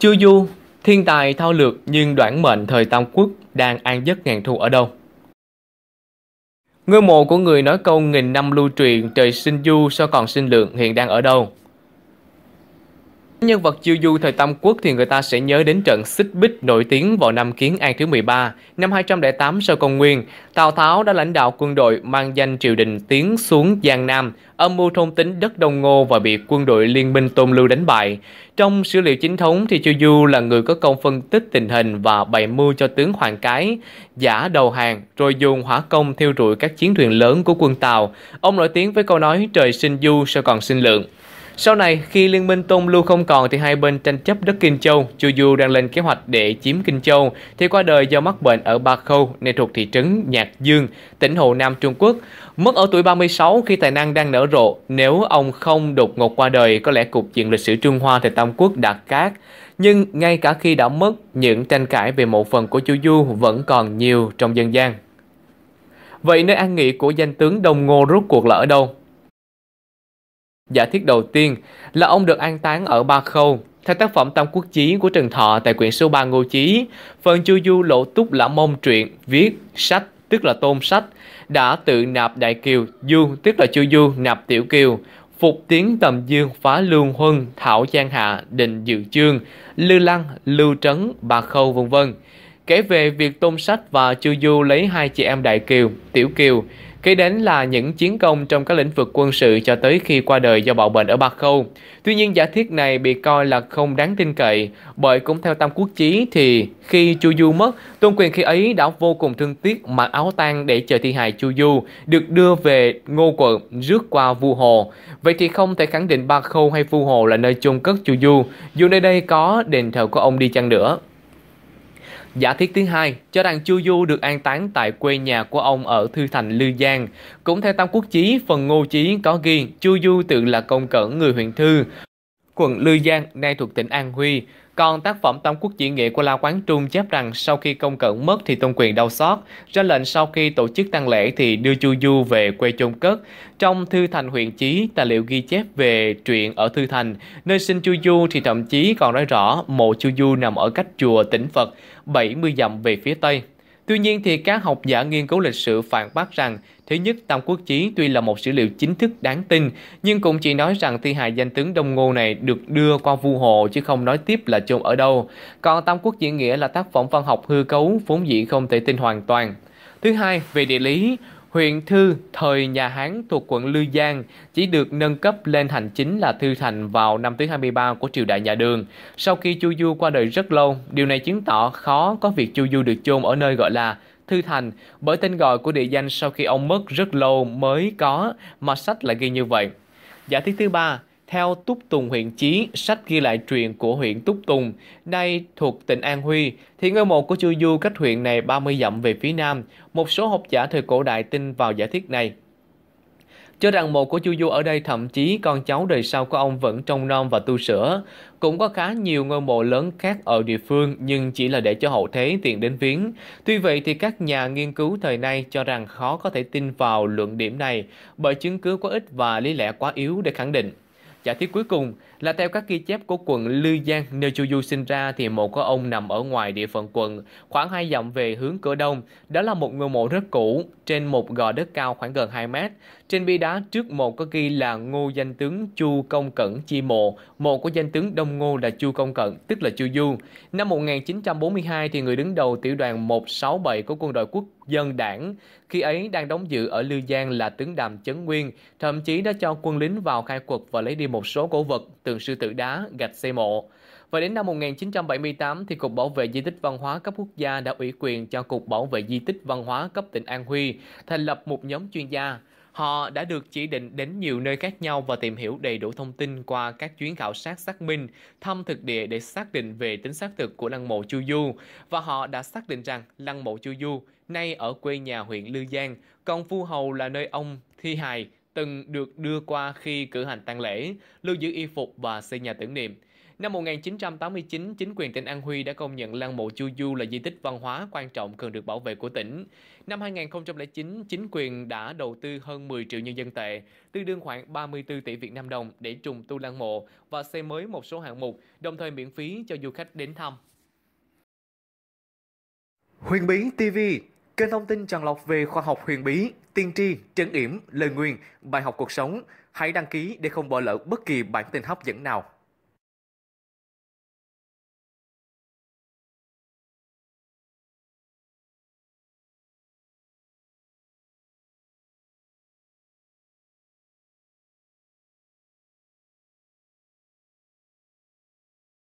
Chư Du, thiên tài thao lược nhưng đoạn mệnh thời Tam Quốc đang an giấc ngàn thu ở đâu? Ngôi mộ của người nói câu nghìn năm lưu truyền trời sinh du sao còn sinh lượng hiện đang ở đâu? Nhân vật chiêu du thời Tam Quốc thì người ta sẽ nhớ đến trận xích bích nổi tiếng vào năm Kiến An thứ 13, năm 208 sau công nguyên. Tào Tháo đã lãnh đạo quân đội mang danh triều đình tiến xuống Giang Nam, âm mưu thôn tính đất Đông Ngô và bị quân đội liên minh Tôn Lưu đánh bại. Trong sử liệu chính thống thì Chiêu Du là người có công phân tích tình hình và bày mưu cho tướng Hoàng Cái, giả đầu hàng rồi dùng hỏa công thiêu rụi các chiến thuyền lớn của quân Tào. Ông nổi tiếng với câu nói trời sinh du sao còn sinh lượng. Sau này, khi Liên minh Tôn Lưu không còn thì hai bên tranh chấp đất Kinh Châu, Chu Du đang lên kế hoạch để chiếm Kinh Châu, thì qua đời do mắc bệnh ở Ba Khâu, nay thuộc thị trấn Nhạc Dương, tỉnh Hồ Nam Trung Quốc. Mất ở tuổi 36 khi tài năng đang nở rộ, nếu ông không đột ngột qua đời, có lẽ cục diện lịch sử Trung Hoa thì Tam Quốc đã cát. Nhưng ngay cả khi đã mất, những tranh cãi về một phần của Chu Du vẫn còn nhiều trong dân gian. Vậy nơi an nghỉ của danh tướng Đông Ngô rốt cuộc là ở đâu? Giả thiết đầu tiên là ông được an táng ở Ba Khâu, theo tác phẩm Tam Quốc Chí của Trần Thọ tại quyển số 3 Ngô Chí, phần Chu Du Lộ Túc Lã Mông truyện, viết, sách, tức là tôn sách, đã tự nạp Đại Kiều, Du, tức là Chu Du, nạp Tiểu Kiều, phục tiến tầm dương phá lương huân thảo giang hạ định dự chương lư lăng lưu trấn bà khâu vân vân kể về việc tôn sách và chu du lấy hai chị em đại kiều tiểu kiều Kế đến là những chiến công trong các lĩnh vực quân sự cho tới khi qua đời do bạo bệnh ở Ba Khâu. Tuy nhiên giả thuyết này bị coi là không đáng tin cậy, bởi cũng theo Tam Quốc Chí thì khi Chu Du mất, Tôn Quyền khi ấy đã vô cùng thương tiếc mặc áo tang để chờ thi hài Chu Du được đưa về Ngô Quận rước qua Vu Hồ. Vậy thì không thể khẳng định Ba Khâu hay Vu Hồ là nơi chôn cất Chu Du, dù nơi đây có đền thờ của ông đi chăng nữa. Giả thiết thứ hai cho rằng Chu Du được an táng tại quê nhà của ông ở Thư Thành Lư Giang. Cũng theo Tam Quốc Chí, phần Ngô Chí có ghi Chu Du tự là công cẩn người huyện Thư, quận Lư Giang, nay thuộc tỉnh An Huy. Còn tác phẩm Tam Quốc Diễn Nghĩa của La Quán Trung chép rằng sau khi công cận mất thì Tôn Quyền đau xót, ra lệnh sau khi tổ chức tang lễ thì đưa Chu Du về quê chôn cất. Trong Thư Thành huyện Chí, tài liệu ghi chép về chuyện ở Thư Thành, nơi sinh Chu Du thì thậm chí còn nói rõ mộ Chu Du nằm ở cách chùa tỉnh Phật 70 dặm về phía Tây. Tuy nhiên thì các học giả nghiên cứu lịch sử phản bác rằng Thứ nhất Tam Quốc Chí tuy là một sử liệu chính thức đáng tin nhưng cũng chỉ nói rằng thi hài danh tướng Đông Ngô này được đưa qua Vu Hồ chứ không nói tiếp là chôn ở đâu. Còn Tam Quốc Diễn Nghĩa là tác phẩm văn học hư cấu vốn dĩ không thể tin hoàn toàn. Thứ hai, về địa lý, Huyện Thư, thời nhà Hán thuộc quận Lư Giang, chỉ được nâng cấp lên thành chính là Thư Thành vào năm thứ 23 của triều đại nhà Đường. Sau khi Chu Du qua đời rất lâu, điều này chứng tỏ khó có việc Chu Du được chôn ở nơi gọi là Thư Thành, bởi tên gọi của địa danh sau khi ông mất rất lâu mới có, mà sách lại ghi như vậy. Giả thuyết thứ ba, theo Túc Tùng huyện Chí, sách ghi lại truyền của huyện Túc Tùng, nay thuộc tỉnh An Huy, thì ngôi mộ của Chu Du cách huyện này 30 dặm về phía nam. Một số học giả thời cổ đại tin vào giả thuyết này. Cho rằng mộ của Chu Du ở đây thậm chí con cháu đời sau của ông vẫn trông non và tu sửa. Cũng có khá nhiều ngôi mộ lớn khác ở địa phương nhưng chỉ là để cho hậu thế tiện đến viếng. Tuy vậy thì các nhà nghiên cứu thời nay cho rằng khó có thể tin vào luận điểm này bởi chứng cứ quá ít và lý lẽ quá yếu để khẳng định. Giả thiết cuối cùng là theo các ghi chép của quận Lư Giang, nơi Chu Du sinh ra thì mộ của ông nằm ở ngoài địa phận quận, khoảng 2 dặm về hướng cửa đông. Đó là một ngôi mộ rất cũ, trên một gò đất cao khoảng gần 2 mét. Trên bia đá trước mộ có ghi là Ngô danh tướng Chu Công Cẩn chi mộ. Mộ của danh tướng Đông Ngô là Chu Công Cẩn, tức là Chu Du. Năm 1942 thì người đứng đầu tiểu đoàn 167 của quân đội quốc dân đảng. Khi ấy đang đóng giữ ở Lư Giang là tướng đàm Chấn Nguyên, thậm chí đã cho quân lính vào khai quật và lấy đi một số cổ vật, tượng sư tử đá, gạch xây mộ. Và đến năm 1978 thì Cục Bảo vệ Di tích Văn hóa cấp quốc gia đã ủy quyền cho Cục Bảo vệ Di tích Văn hóa cấp tỉnh An Huy thành lập một nhóm chuyên gia Họ đã được chỉ định đến nhiều nơi khác nhau và tìm hiểu đầy đủ thông tin qua các chuyến khảo sát xác minh, thăm thực địa để xác định về tính xác thực của lăng mộ Chu Du. Và họ đã xác định rằng lăng mộ Chu Du, nay ở quê nhà huyện Lư Giang, còn Phu Hầu là nơi ông thi hài từng được đưa qua khi cử hành tang lễ, lưu giữ y phục và xây nhà tưởng niệm. Năm 1989, chính quyền tỉnh An Huy đã công nhận lăng mộ Chu Du là di tích văn hóa quan trọng cần được bảo vệ của tỉnh. Năm 2009, chính quyền đã đầu tư hơn 10 triệu nhân dân tệ, tương đương khoảng 34 tỷ Việt Nam đồng để trùng tu lăng mộ và xây mới một số hạng mục, đồng thời miễn phí cho du khách đến thăm. Huyền Bí TV, kênh thông tin tràn lọc về khoa học huyền bí, tiên tri, trấn yểm, lời nguyên bài học cuộc sống. Hãy đăng ký để không bỏ lỡ bất kỳ bản tin hấp dẫn nào.